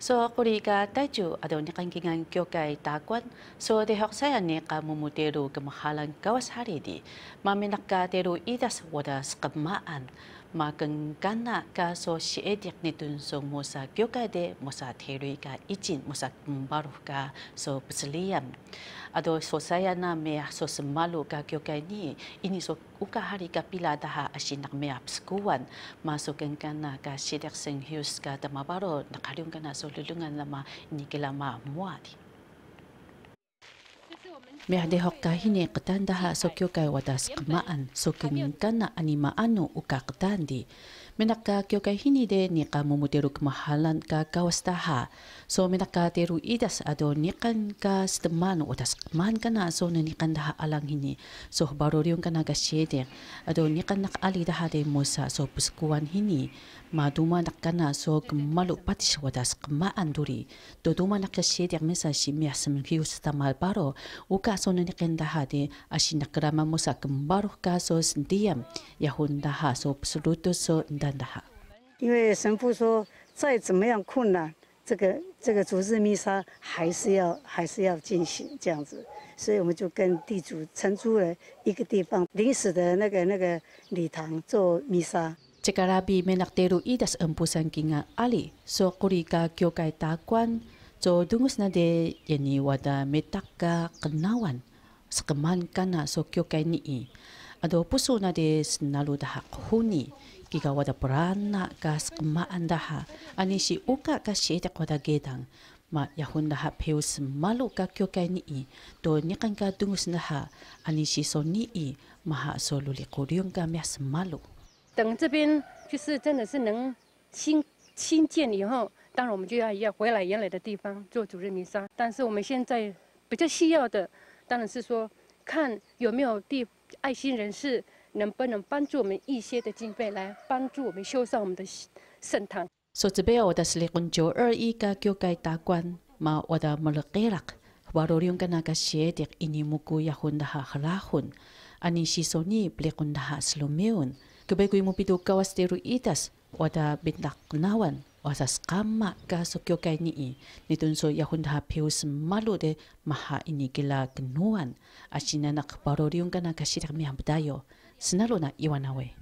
so kurika taju adon ni kankingan kyokai takwan so de hoksaya ni ka mumutero kamahalan kawas hari di maminak ka tero idas wadas kamaan makang kana ka so si edik ni tunsong musa kyokai de musa terui ka ichin musa kumbaruh ka so peseliyam ado so saya na me so semalu ka kyo kai ni ini so uka hari ka pila dah ha asinak me apskuan masuk en kan na ka sidak sing hius ka tama nakalung na kalung kana so lulungan lama ni kelama muadi Mehde hokka hine ketandaha sokyo kai wadas kemaan sokingin kana anima anu uka ketandi. Menaka kyo kai hine de nika mumuteru kemahalan ka kawastaha. So menaka teru idas ado nikan ka steman wadas kemaan kana so nikan daha alang hine. So baru riung kana ga syede ado nikan nak ali daha de mosa so pusikuan hine. Maduma nak kana so kemalu patis wadas kemaan duri. Doduma nak syede mesa shimiah semingkiu setamal baro uka 因为神父说，再怎么样困难，这个这个主日弥撒还是要还是要进行这样子，所以我们就跟地主承租了一个地方，临时的那个那个礼堂做弥撒。这个拉比没拿德鲁伊的是恩布圣经啊，阿里说，古里加教界达官。So dungus na de yani wada metaka kenawan sekeman kana so kyo kaini i. Ado puso na de senalu dah kuhuni kika wada perana ka sekema andaha ani si uka ka syetak wada gedang. Ma yahun dah peus malu ka kyo kaini i do nikan ka dungus na ha ani si so ni i maha so luli kuryong ka miyas malu. Tengah 这边就是真的是能新新建以后，当然，我们就要要回来原来的地方做主日弥撒。但是我们现在比较需要的，当然是说，看有没有地爱心人士能不能帮助我们一些的经费，来帮助我们修缮我们的圣堂。所这边我的是六分九二一个教界大官，嘛我的木了改了，我罗两跟那个写的印尼木古一分的哈和拉分，安尼西索尼六分的哈是没有，个别古伊木皮多卡斯的如伊达，我的比那困难。sokyo so wasas kama ka kai ya hunda malu maha ni i ni tun piu de さす i ま i そ教会にいにとんそやほんだぴょうすまろでまはいにぎら a n a k a s ななくば mi ゅんがな a y o s や n a l o na iwanawe.